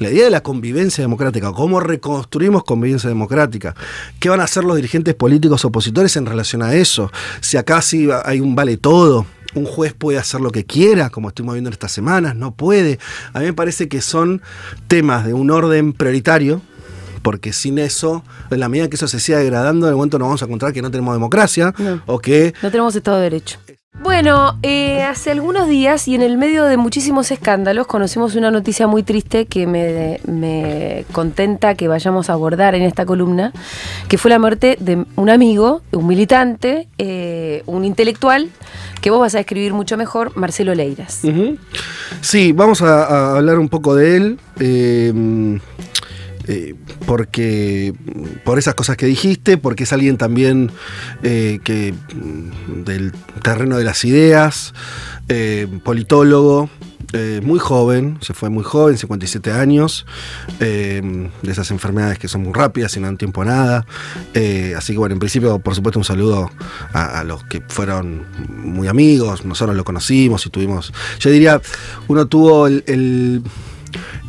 La idea de la convivencia democrática, cómo reconstruimos convivencia democrática, qué van a hacer los dirigentes políticos opositores en relación a eso, si acá sí hay un vale todo. Un juez puede hacer lo que quiera, como estuvimos viendo en estas semanas, no puede. A mí me parece que son temas de un orden prioritario, porque sin eso, en la medida que eso se siga degradando, en el momento nos vamos a encontrar que no tenemos democracia o que... No tenemos Estado de Derecho. Bueno, eh, hace algunos días y en el medio de muchísimos escándalos conocimos una noticia muy triste que me, contenta que vayamos a abordar en esta columna, que fue la muerte de un amigo, un militante, eh, un intelectual, que vos vas a escribir mucho mejor, Marcelo Leiras. Sí, vamos a, hablar un poco de él. Eh, eh, porque por esas cosas que dijiste, porque es alguien también eh, que mm, del terreno de las ideas, eh, politólogo, muy joven, se fue muy joven, 57 años, de esas enfermedades que son muy rápidas y no dan tiempo a nada. así que bueno, en principio, por supuesto, un saludo a, los que fueron muy amigos, nosotros lo conocimos y tuvimos, yo diría, uno tuvo el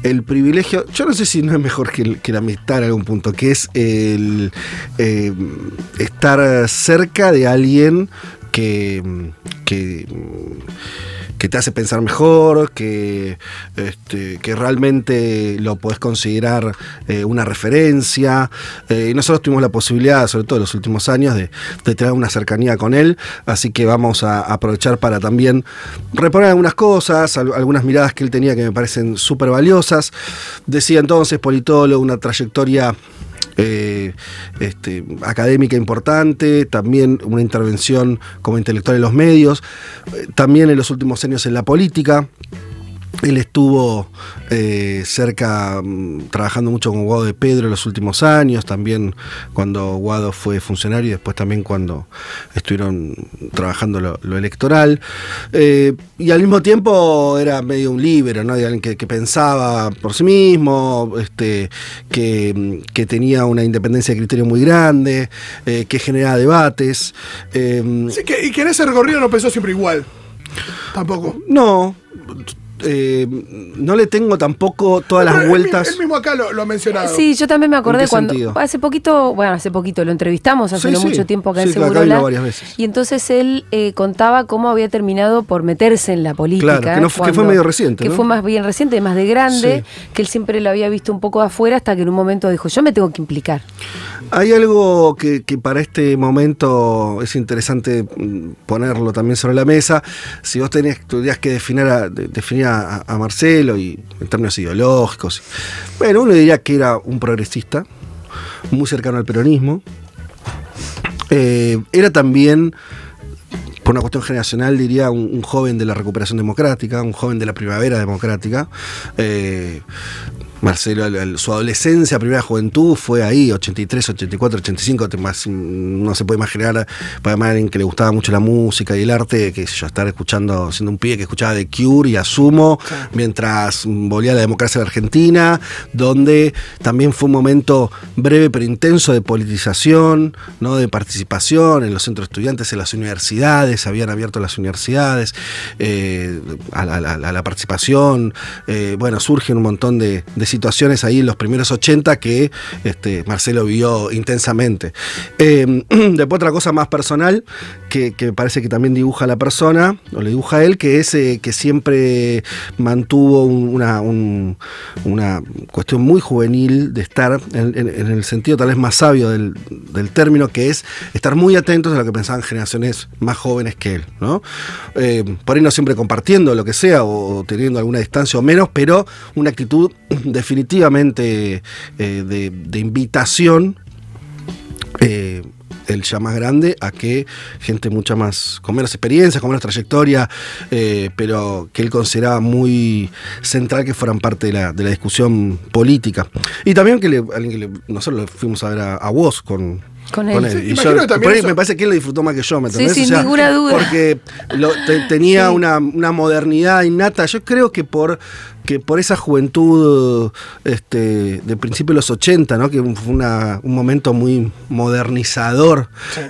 el privilegio, yo no sé si no es mejor que, la amistad en algún punto, que es el eh, estar cerca de alguien que, que, que te hace pensar mejor, que, este, que realmente lo podés considerar eh, una referencia. Eh, y nosotros tuvimos la posibilidad, sobre todo en los últimos años, de, tener una cercanía con él, así que vamos a aprovechar para también reponer algunas cosas, algunas miradas que él tenía que me parecen súper valiosas. Decía entonces, politólogo, una trayectoria eh, este, académica importante, también una intervención como intelectual en los medios, eh, también en los últimos años en la política. Él estuvo eh, cerca, mm, trabajando mucho con Guado de Pedro en los últimos años, también cuando Guado fue funcionario y después también cuando estuvieron trabajando lo, electoral. Eh, y al mismo tiempo era medio un líbero ¿no? De alguien que, pensaba por sí mismo, este, mm, que, tenía una independencia de criterio muy grande, eh, que generaba debates. Sí, y que en ese recorrido no pensó siempre igual. Tampoco. No, eh, no le tengo tampoco todas las vueltas. Él, mismo acá lo, ha mencionado. Sí, yo también me acordé cuando hace poquito, bueno, hace poquito lo entrevistamos, hace mucho tiempo acá en Y entonces él eh, contaba cómo había terminado por meterse en la política. que, fue medio reciente. Que fue más bien reciente, más de grande, que él siempre lo había visto un poco afuera hasta que en un momento dijo, yo me tengo que implicar. Hay algo que, para este momento es interesante mm, ponerlo también sobre la mesa. Si vos tenés, que definir a, definir a, Marcelo y en términos ideológicos. Bueno, uno diría que era un progresista, muy cercano al peronismo. Eh, era también, por una cuestión generacional, diría, un, joven de la recuperación democrática, un joven de la primavera democrática. Eh, Marcelo, su adolescencia, primera juventud fue ahí, 83, 84, 85, no se puede imaginar para en que le gustaba mucho la música y el arte, que yo estar escuchando, siendo un pibe que escuchaba de Cure y Asumo, mientras volvía la democracia de Argentina, donde también fue un momento breve pero intenso de politización, ¿no? de participación en los centros estudiantes, en las universidades, se habían abierto las universidades eh, a, la, participación, eh, bueno, surgen un montón de, de situaciones ahí en los primeros 80 que este, Marcelo vio intensamente. Eh, después otra cosa más personal que, parece que también dibuja la persona, o le dibuja a él, que es eh, que siempre mantuvo una, una, cuestión muy juvenil de estar en, el sentido tal vez más sabio del, término, que es estar muy atentos a lo que pensaban generaciones más jóvenes que él. Eh, por ahí no siempre compartiendo lo que sea o teniendo alguna distancia o menos, pero una actitud de definitivamente eh, de, invitación. Eh, el ya más grande a que gente mucha más, con menos experiencia, con menos trayectoria, eh, pero que él consideraba muy central que fueran parte de la, discusión política. Y también que, nosotros fuimos a ver a, vos con, con él. Me parece que él lo disfrutó más que yo, ¿me sin ninguna duda. Porque tenía una, modernidad innata. Yo creo que por, que por esa juventud este, de principios de los 80, ¿no? que fue un momento muy modernizador,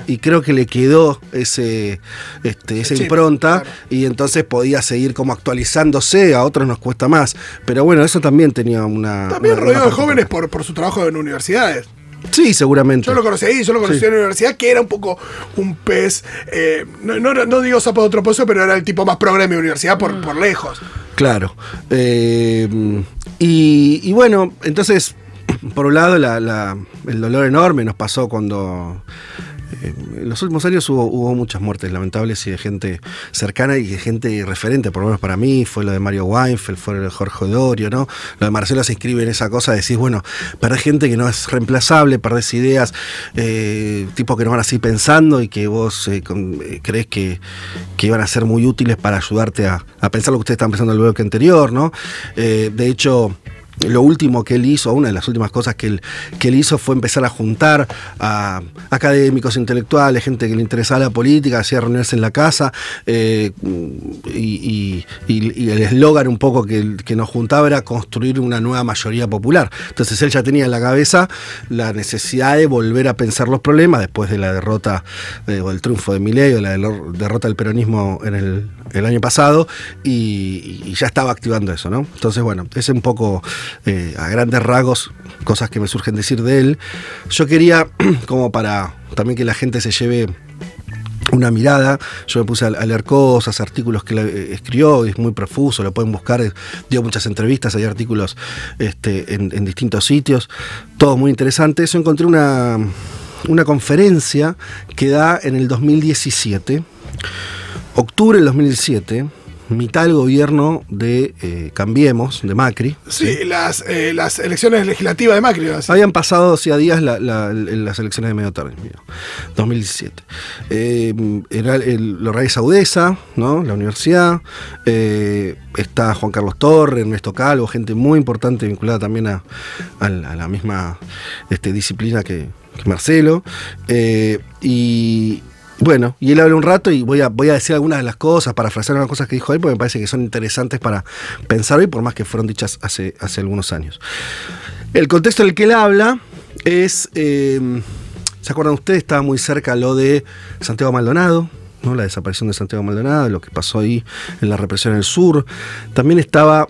y creo que le quedó ese, este, esa impronta, y entonces podía seguir como actualizándose, a otros nos cuesta más. Pero bueno, eso también tenía una... También rodeado de jóvenes por, por su trabajo en universidades. Sí, seguramente. Yo lo conocí, yo lo conocí en la universidad, que era un poco un pez. Eh, no, no, digo sapo de otro pozo, pero era el tipo más progre de mi universidad por, lejos. Claro. Eh, y, bueno, entonces, por un lado, el dolor enorme nos pasó cuando en los últimos años hubo, muchas muertes lamentables y de gente cercana y de gente referente, por lo menos para mí, fue lo de Mario Weinfeld, fue lo de Jorge Dorio, ¿no? Lo de Marcelo se inscribe en esa cosa, decís, bueno, perdés gente que no es reemplazable, perdés ideas, tipo eh, tipos que no van así pensando y que vos eh, eh, crees que, que van a ser muy útiles para ayudarte a, pensar lo que ustedes están pensando en el bloque anterior, ¿no? de hecho, lo último que él hizo, una de las últimas cosas que él, que él hizo fue empezar a juntar a académicos, intelectuales, gente que le interesaba la política, hacía reunirse en la casa, eh, y, el eslogan un poco que, que, nos juntaba era construir una nueva mayoría popular. Entonces él ya tenía en la cabeza la necesidad de volver a pensar los problemas después de la derrota eh, o el triunfo de Milei o la derrota del peronismo en el el año pasado y, ya estaba activando eso, ¿no? Entonces, bueno, es un poco eh, a grandes rasgos cosas que me surgen decir de él. Yo quería, como para también que la gente se lleve una mirada. Yo me puse a, leer cosas, artículos que eh, escribió, es muy profuso, lo pueden buscar, eh, dio muchas entrevistas, hay artículos este, en, distintos sitios, todo muy interesante Yo encontré una, una conferencia que da en el 2017 Octubre del 2007, mitad del gobierno de eh, Cambiemos, de Macri. Sí, eh, Las, elecciones legislativas de Macri. Habían pasado hacía días las elecciones de medio término, 2017. Eh, era el, lo Saudesa, ¿no? la universidad. Eh, está Juan Carlos Torres, Ernesto Calvo, gente muy importante vinculada también a, la, misma este, disciplina que, que Marcelo. y bueno, y él habla un rato y voy a, voy a decir algunas de las cosas, parafrasear algunas cosas que dijo él, porque me parece que son interesantes para pensar hoy, por más que fueron dichas hace, hace algunos años. El contexto en el que él habla es, em, ¿se acuerdan ustedes? Estaba muy cerca lo de Santiago Maldonado, ¿no? la desaparición de Santiago Maldonado, lo que pasó ahí en la represión en el sur. También estaba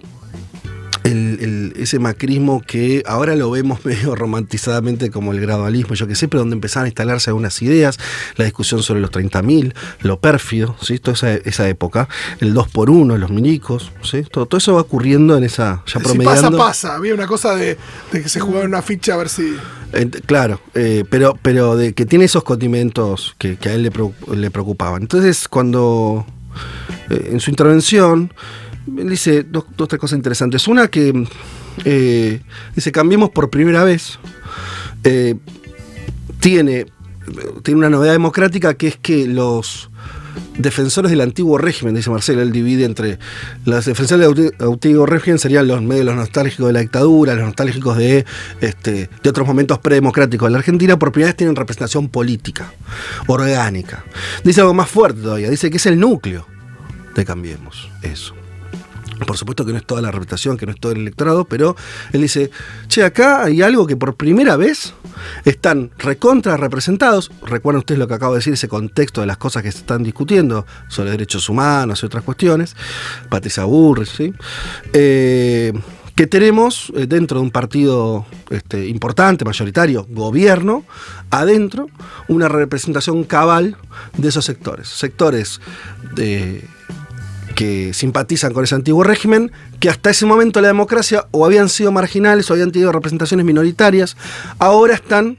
el, ese macrismo que ahora lo vemos medio romantizadamente como el gradualismo, yo que sé, pero donde empezaban a instalarse algunas ideas, la discusión sobre los 30.000, lo pérfido, ¿sí? toda esa, esa época, el 2 por 1 los milicos ¿sí? todo, eso va ocurriendo en esa. Ya promediando. Si pasa, pasa. Había una cosa de, de que se jugaba una ficha a ver si. Eh, claro, eh, pero, pero de que tiene esos condimentos que, a él le, le preocupaban. Entonces, cuando. Eh, en su intervención dice dos, dos tres cosas interesantes. Una que eh, dice, cambiemos por primera vez. Eh, tiene, tiene una novedad democrática que es que los defensores del antiguo régimen, dice Marcelo, él divide entre los defensores del antiguo régimen serían los medios los nostálgicos de la dictadura, los nostálgicos de, este, de otros momentos predemocráticos En la Argentina, por primera vez tienen representación política, orgánica. Dice algo más fuerte todavía, dice que es el núcleo de Cambiemos eso. Por supuesto que no es toda la reputación, que no es todo el electorado, pero él dice, che, acá hay algo que por primera vez están recontra representados. Recuerden ustedes lo que acabo de decir, ese contexto de las cosas que se están discutiendo sobre derechos humanos y otras cuestiones. Patricia Burris, ¿sí? Eh, que tenemos eh, dentro de un partido este, importante, mayoritario, gobierno, adentro, una representación cabal de esos sectores. Sectores de que simpatizan con ese antiguo régimen, que hasta ese momento la democracia o habían sido marginales o habían tenido representaciones minoritarias, ahora están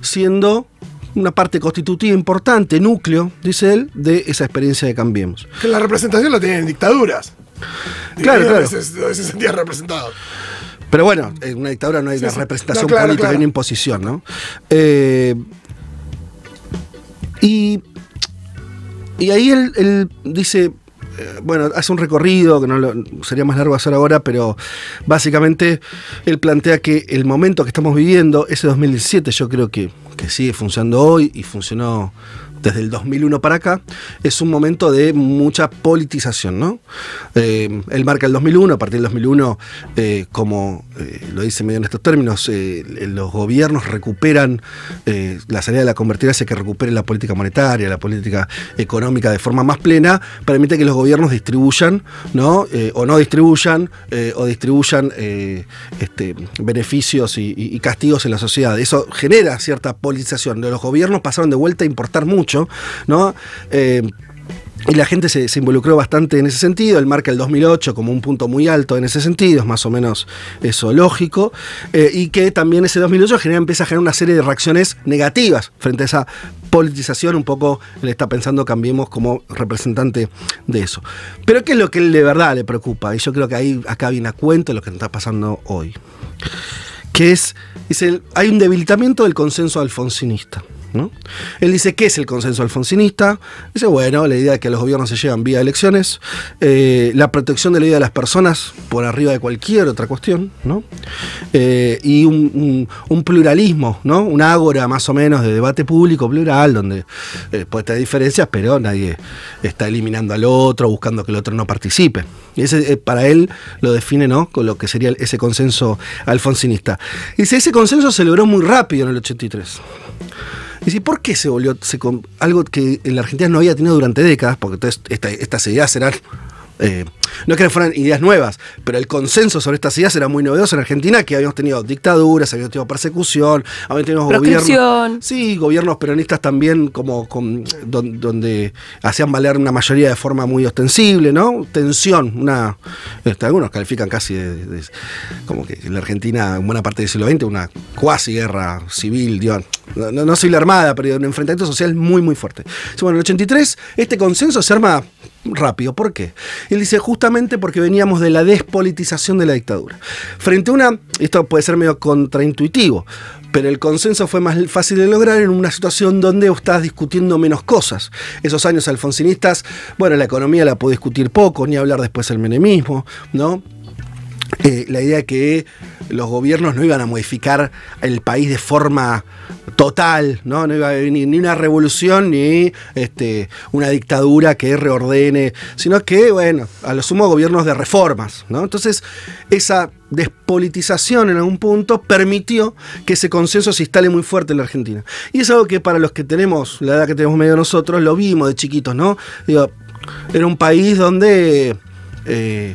siendo una parte constitutiva importante, núcleo, dice él, de esa experiencia de Cambiemos. Que la representación la tienen en dictaduras. Claro, claro. se sentía representado Pero bueno, en una dictadura no hay representación política, hay una imposición, ¿no? Eh, y, ahí él dice, eh, bueno, hace un recorrido que no sería más largo hacer ahora, pero básicamente él plantea que el momento que estamos viviendo, ese 2017, yo creo que, que sigue funcionando hoy y funcionó desde el 2001 para acá, es un momento de mucha politización. ¿no? Eh, él marca el 2001, a partir del 2001, eh, como eh, lo dice medio en estos términos, los gobiernos recuperan, la salida de la convertida hace que recupere la política monetaria, la política económica de forma más plena, permite que los gobiernos distribuyan ¿no? o no distribuyan o distribuyan este, beneficios y castigos en la sociedad. Eso genera cierta politización. Los gobiernos pasaron de vuelta a importar mucho. ¿no? Eh, y la gente se, involucró bastante en ese sentido. Él marca el 2008 como un punto muy alto en ese sentido, es más o menos eso lógico. Eh, y que también ese 2008 genera, empieza a generar una serie de reacciones negativas frente a esa politización. Un poco le está pensando Cambiemos como representante de eso. Pero ¿qué es lo que de verdad le preocupa? Y yo creo que ahí acá viene a cuento lo que está pasando hoy. Que es, es hay un debilitamiento del consenso alfonsinista. Él dice, ¿qué es el consenso alfonsinista? Dice, bueno, la idea de que los gobiernos se llevan vía elecciones, eh, la protección de la vida de las personas por arriba de cualquier otra cuestión, eh, y un, pluralismo, un, pluralismo, ¿no? Una ágora más o menos de debate público plural, donde eh, puede tener diferencias, pero nadie está eliminando al otro, buscando que el otro no participe. Y ese, para él lo define, ¿no? Con lo que sería ese consenso alfonsinista. Dice, ese consenso se logró muy rápido en el 83. Y si ¿por qué se volvió algo que en la Argentina no había tenido durante décadas? Porque entonces, esta, estas ideas eran eh, no es que fueran ideas nuevas, pero el consenso sobre estas ideas era muy novedoso en Argentina, que habíamos tenido dictaduras, habíamos tenido persecución, habíamos tenido gobiernos. Sí, gobiernos peronistas también, como con, donde hacían valer una mayoría de forma muy ostensible, ¿no? Tensión, una. Este, algunos califican casi como que en la Argentina, en buena parte del siglo XX, una cuasi guerra civil, no, civil soy la armada, pero un enfrentamiento social muy, muy fuerte. en el 83, este consenso se arma rápido. ¿Por qué? Él dice, justamente porque veníamos de la despolitización de la dictadura. Frente a una, esto puede ser medio contraintuitivo, pero el consenso fue más fácil de lograr en una situación donde estás discutiendo menos cosas. Esos años alfonsinistas, bueno, la economía la puede discutir poco, ni hablar después del menemismo, ¿no? Eh, la idea que los gobiernos no iban a modificar el país de forma total, ¿no? iba ni, una revolución ni este, una dictadura que reordene, sino que, bueno, a lo sumo gobiernos de reformas, ¿no? Entonces, esa despolitización en algún punto permitió que ese consenso se instale muy fuerte en la Argentina. Y es algo que para los que tenemos, la edad que tenemos medio nosotros, lo vimos de chiquitos, ¿no? Digo, era un país donde... Eh,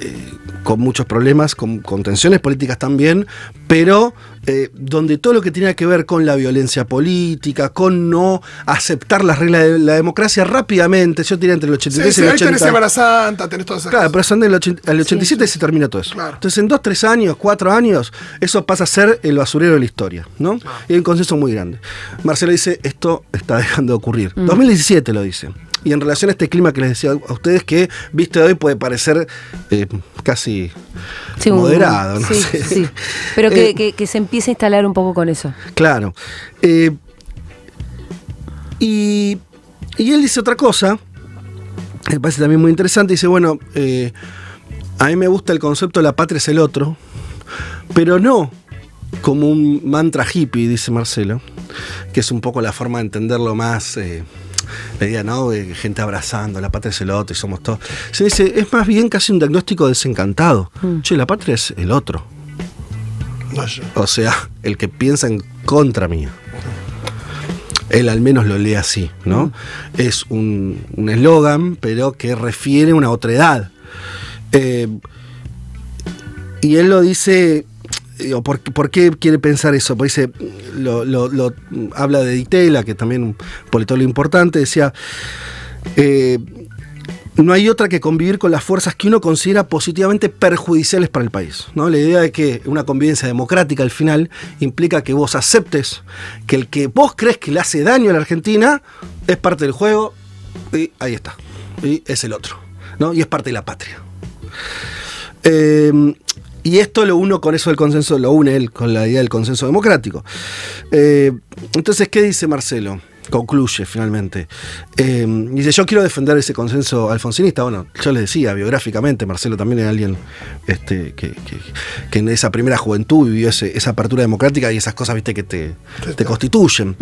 eh, con muchos problemas, con, tensiones políticas también, pero eh, donde todo lo que tenía que ver con la violencia política, con no aceptar las reglas de la democracia rápidamente, yo tenía entre el 87 y el 80. Claro, pero son del 87 se termina todo eso. Entonces en dos, tres años, cuatro años, eso pasa a ser el basurero de la historia, ¿no? Y hay un consenso muy grande. Marcelo dice, esto está dejando de ocurrir. 2017 mm. lo dice. Y en relación a este clima que les decía a ustedes, que visto de hoy puede parecer eh, casi moderado, no sí, Sí. Pero eh, que, se empiece a instalar un poco con eso. Claro. Eh, y, él dice otra cosa, que me parece también muy interesante, dice, bueno, a mí me gusta el concepto de la patria es el otro, pero no como un mantra hippie, dice Marcelo, que es un poco la forma de entenderlo más la ¿no? Eh, gente abrazando, la patria es el otro y somos todos. Se dice, es más bien casi un diagnóstico desencantado. Mm. la patria es el otro. O sea, el que piensa en contra mí él al menos lo lee así, ¿no? Mm. Es un eslogan, pero que refiere a una otra edad eh, y él lo dice ¿por, qué quiere pensar eso? lo, habla de Ditela, que también todo lo importante, decía, eh, no hay otra que convivir con las fuerzas que uno considera positivamente perjudiciales para el país. ¿no? La idea de que una convivencia democrática al final implica que vos aceptes que el que vos crees que le hace daño a la Argentina es parte del juego y ahí está. Y es el otro. Y es parte de la patria. Eh, y esto lo uno con eso del consenso, lo une él con la idea del consenso democrático. Eh, entonces, ¿qué dice Marcelo? Concluye finalmente. Eh, dice, yo quiero defender ese consenso alfonsinista. Bueno, yo les decía, biográficamente, Marcelo también es alguien este, que, en esa primera juventud vivió esa apertura democrática y esas cosas, viste, que te, constituyen.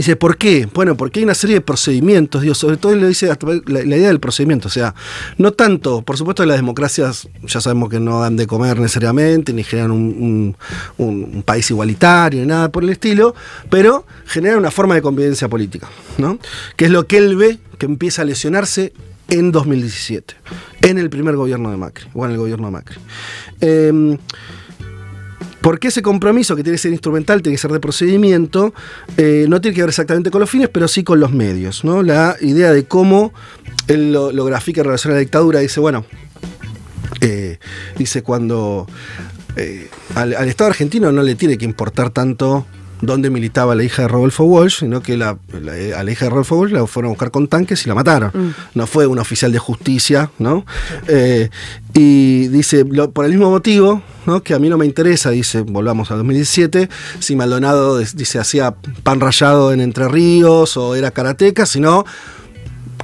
Dice, ¿por qué? Bueno, porque hay una serie de procedimientos, sobre todo él le dice la, idea del procedimiento, o sea, no tanto, por supuesto que las democracias ya sabemos que no dan de comer necesariamente, ni generan un, país igualitario, ni nada por el estilo, pero generan una forma de convivencia política, ¿no? Que es lo que él ve que empieza a lesionarse en 2017, en el primer gobierno de Macri, o en el gobierno de Macri. Eh, porque ese compromiso que tiene que ser instrumental, tiene que ser de procedimiento, eh, no tiene que ver exactamente con los fines, pero sí con los medios. ¿no? La idea de cómo él lo, grafica en relación a la dictadura, dice, bueno, eh, dice cuando eh, al Estado argentino no le tiene que importar tanto donde militaba la hija de Rodolfo Walsh, sino que la, a la hija de Rodolfo Walsh la fueron a buscar con tanques y la mataron. Mm. No fue un oficial de justicia, ¿no? Eh, y dice, por el mismo motivo, ¿no? que a mí no me interesa, dice, volvamos a 2017, si Maldonado, dice, hacía pan rayado en Entre Ríos o era karateca, sino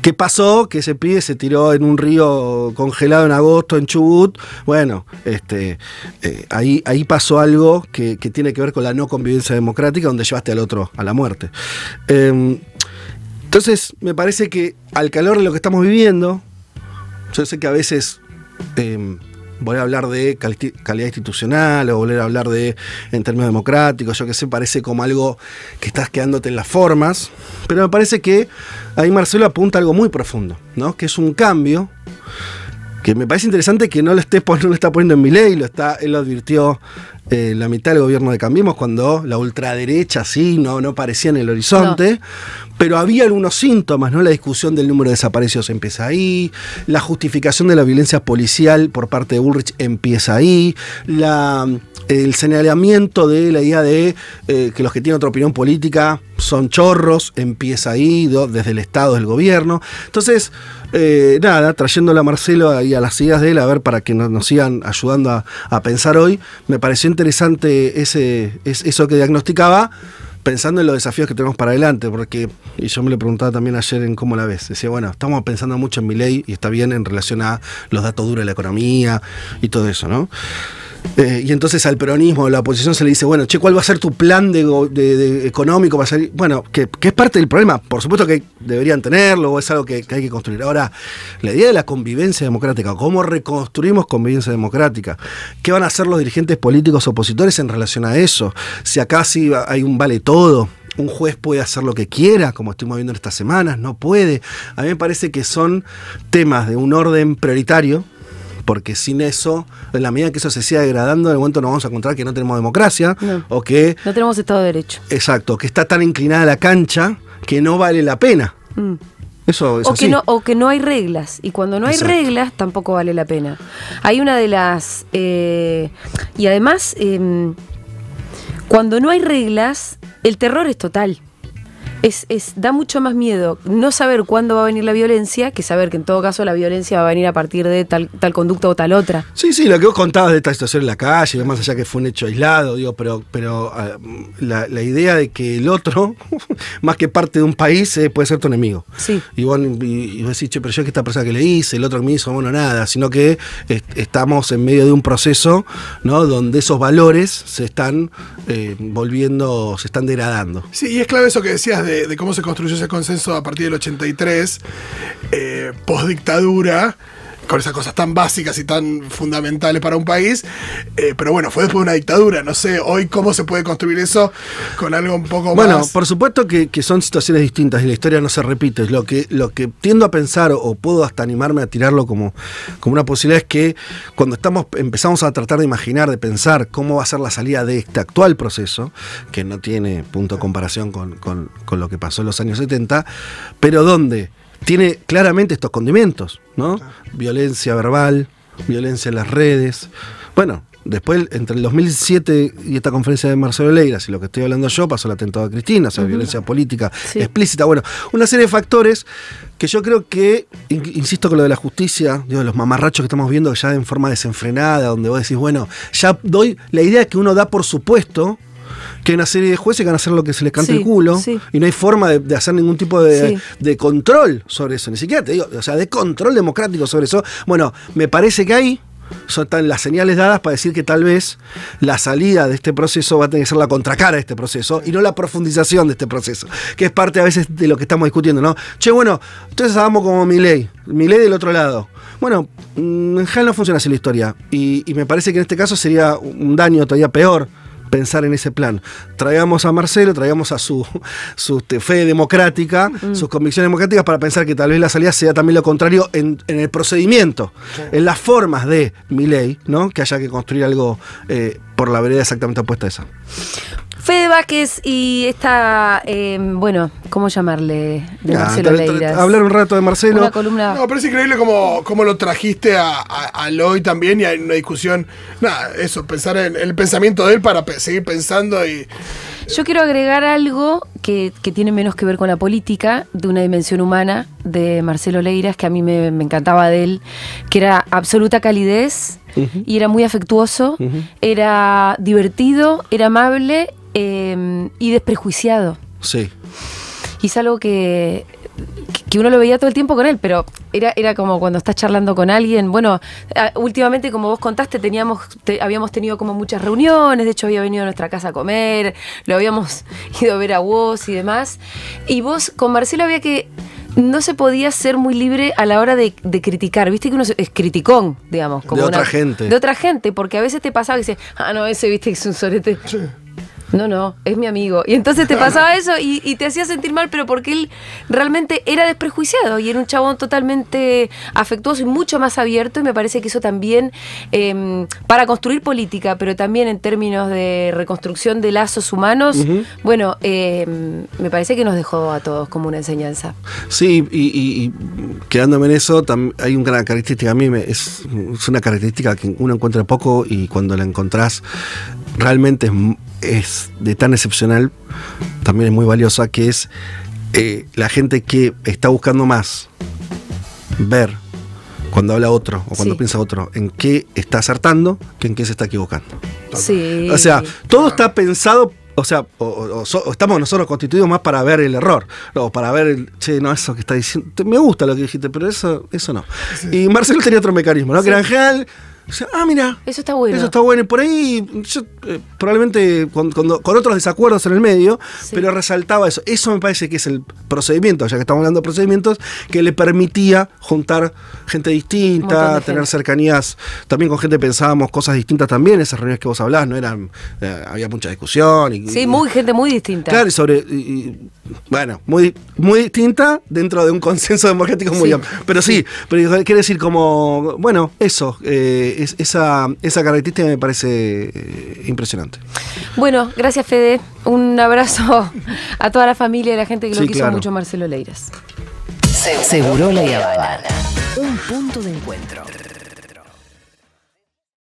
¿Qué pasó? Que ese pibe se tiró en un río congelado en agosto en Chubut. Bueno, este, eh, ahí, ahí pasó algo que, tiene que ver con la no convivencia democrática, donde llevaste al otro a la muerte. Em, entonces, me parece que al calor de lo que estamos viviendo, yo sé que a veces em, volver a hablar de calidad institucional o volver a hablar de en términos democráticos, yo qué sé, parece como algo que estás quedándote en las formas, pero me parece que ahí Marcelo apunta algo muy profundo, ¿no? que es un cambio que me parece interesante que no lo, esté, lo está poniendo en mi ley, lo está, él lo advirtió eh, la mitad del gobierno de Cambiemos cuando la ultraderecha sí, no, no parecía en el horizonte, pero había algunos síntomas, ¿no? La discusión del número de desaparecidos empieza ahí, la justificación de la violencia policial por parte de Ulrich empieza ahí, el señalamiento de la idea de eh, que los que tienen otra opinión política son chorros, empieza ahí, desde el Estado, del gobierno. Entonces, eh, nada, trayéndole a Marcelo y a las ideas de él, a ver, para que nos, nos sigan ayudando a, pensar hoy, me pareció interesante ese, eso que diagnosticaba, pensando en los desafíos que tenemos para adelante, porque, y yo me lo preguntaba también ayer en cómo la ves, decía, bueno, estamos pensando mucho en mi ley y está bien en relación a los datos duros de la economía y todo eso, ¿no? Eh, y entonces al peronismo, a la oposición se le dice, bueno, che, ¿cuál va a ser tu plan de, económico para salir? Bueno, que, es parte del problema. Por supuesto que deberían tenerlo, es algo que, hay que construir. Ahora, la idea de la convivencia democrática, ¿cómo reconstruimos convivencia democrática? ¿Qué van a hacer los dirigentes políticos opositores en relación a eso? Si acá sí hay un vale todo. Un juez puede hacer lo que quiera, como estuvimos viendo en estas semanas, no puede. A mí me parece que son temas de un orden prioritario, porque sin eso, en la medida que eso se siga degradando, de el momento nos vamos a encontrar que no tenemos democracia o que... No tenemos Estado de Derecho. Exacto, que está tan inclinada la cancha que no vale la pena. Mm. Eso es o, Que no, o que no hay reglas. Y cuando no hay reglas, tampoco vale la pena. Hay una de las... Eh, y además, em, cuando no hay reglas, el terror es total da mucho más miedo no saber cuándo va a venir la violencia que saber que en todo caso la violencia va a venir a partir de tal, conducta o tal otra. Sí, sí, lo que vos contabas de esta situación en la calle, más allá que fue un hecho aislado, digo, pero, pero ah, la, idea de que el otro, más que parte de un país, eh, puede ser tu enemigo. Sí. Y vos, y, decís, che, pero yo que esta persona que le hice, el otro me hizo, bueno, nada, sino que estamos en medio de un proceso donde esos valores se están eh, volviendo, se están degradando. Sí, y es clave eso que decías de de, cómo se construyó ese consenso a partir del 83, eh, post dictadura con esas cosas tan básicas y tan fundamentales para un país. Eh, pero bueno, fue después de una dictadura. No sé hoy cómo se puede construir eso con algo un poco más. Bueno, por supuesto que, son situaciones distintas y la historia no se repite. Lo que, lo que tiendo a pensar, o puedo hasta animarme a tirarlo como, como una posibilidad, es que cuando estamos, empezamos a tratar de imaginar, de pensar cómo va a ser la salida de este actual proceso, que no tiene punto de comparación con, con, con lo que pasó en los años 70, pero donde tiene claramente estos condimentos, ¿no? Violencia verbal, violencia en las redes. Bueno, después, entre el 2007 y esta conferencia de Marcelo Leira, si lo que estoy hablando yo, pasó el atentado a Cristina, o sea, violencia política explícita. Bueno, una serie de factores que yo creo que, insisto con lo de la justicia, digo, los mamarrachos que estamos viendo ya en forma desenfrenada, donde vos decís, bueno, ya doy la idea que uno da por supuesto que hay una serie de jueces que van a hacer lo que se les canta el culo y no hay forma de, hacer ningún tipo de, control sobre eso, ni siquiera te digo, o sea, de control democrático sobre eso. Bueno, me parece que ahí están las señales dadas para decir que tal vez la salida de este proceso va a tener que ser la contracara de este proceso y no la profundización de este proceso, que es parte a veces de lo que estamos discutiendo, ¿no? Che, bueno, entonces hablamos como mi ley, mi ley del otro lado. Bueno, mm, en general no funciona así la historia y me parece que en este caso sería un daño todavía peor pensar en ese plan. Traigamos a Marcelo, traigamos a su, este, fe democrática, sus convicciones democráticas, para pensar que tal vez la salida sea también lo contrario en, el procedimiento, en las formas de mi ley, ¿no? que haya que construir algo eh, por la vereda exactamente opuesta a esa. Fede Vázquez y esta, em, bueno, ¿cómo llamarle? De ah, Marcelo Leiras. Hablar un rato de Marcelo. No, pero increíble cómo, lo trajiste a, a, también y hay una discusión. Nada, eso, pensar en el pensamiento de él para seguir pensando y. Yo quiero agregar algo que, tiene menos que ver con la política, de una dimensión humana de Marcelo Leiras, que a mí me encantaba de él, que era absoluta calidez y era muy afectuoso, era divertido, era amable em, y desprejuiciado. Sí. Y es algo que, uno lo veía todo el tiempo con él, pero era, era como cuando estás charlando con alguien. Bueno, últimamente, como vos contaste, teníamos, habíamos tenido como muchas reuniones, de hecho había venido a nuestra casa a comer, lo habíamos ido a ver a vos y demás. Y vos con Marcelo había que no se podía ser muy libre a la hora de, criticar. Viste que uno es criticón, digamos. Como de otra gente. De otra gente, porque a veces te pasaba que dices, ah, no, ese viste que es un sorete. No, no, es mi amigo. Y entonces te pasaba eso y, te hacía sentir mal, pero porque él realmente era desprejuiciado y era un chabón totalmente afectuoso y mucho más abierto. Y me parece que eso también, em, para construir política, pero también en términos de reconstrucción de lazos humanos, bueno, em, me parece que nos dejó a todos como una enseñanza. Sí, y, quedándome en eso, hay una característica, a mí me, es una característica que uno encuentra poco y cuando la encontrás realmente es, de tan excepcional, también es muy valiosa, que es eh, la gente que está buscando más ver cuando habla otro o cuando piensa otro en qué está acertando que en qué se está equivocando. O sea, todo está pensado o sea, estamos nosotros constituidos más para ver el error, o para ver, el, che, no, eso que está diciendo, me gusta lo que dijiste, pero eso, eso no. Y Marcelo tenía otro mecanismo, ¿no? Granjal, ah, mira. Eso está bueno. Eso está bueno. Y por ahí, eh, probablemente con, otros desacuerdos en el medio, pero resaltaba eso. Eso me parece que es el procedimiento, ya que estamos hablando de procedimientos, que le permitía juntar gente distinta, tener cercanías también con gente pensábamos cosas distintas también. Esas reuniones que vos hablás, no eran. Eh, había mucha discusión. Y, sí, muy, gente muy distinta. Claro, sobre. bueno, muy, muy distinta dentro de un consenso democrático muy amplio. Pero sí, pero quiere decir como. Bueno, eso. Eh, esa, esa característica me parece eh, impresionante. Bueno, gracias Fede. Un abrazo a toda la familia y la gente que lo quiso mucho, Marcelo Leiras. Seguro la Un punto de encuentro.